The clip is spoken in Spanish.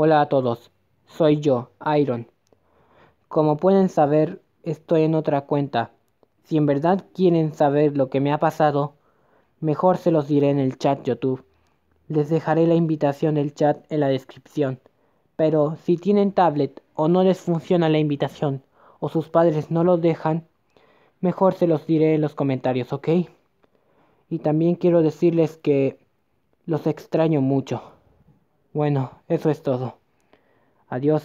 Hola a todos, soy yo, Iron. Como pueden saber, estoy en otra cuenta. Si en verdad quieren saber lo que me ha pasado, mejor se los diré en el chat YouTube. Les dejaré la invitación del chat en la descripción. Pero si tienen tablet o no les funciona la invitación o sus padres no los dejan, mejor se los diré en los comentarios, ¿ok? Y también quiero decirles que los extraño mucho. Bueno, eso es todo. Adiós.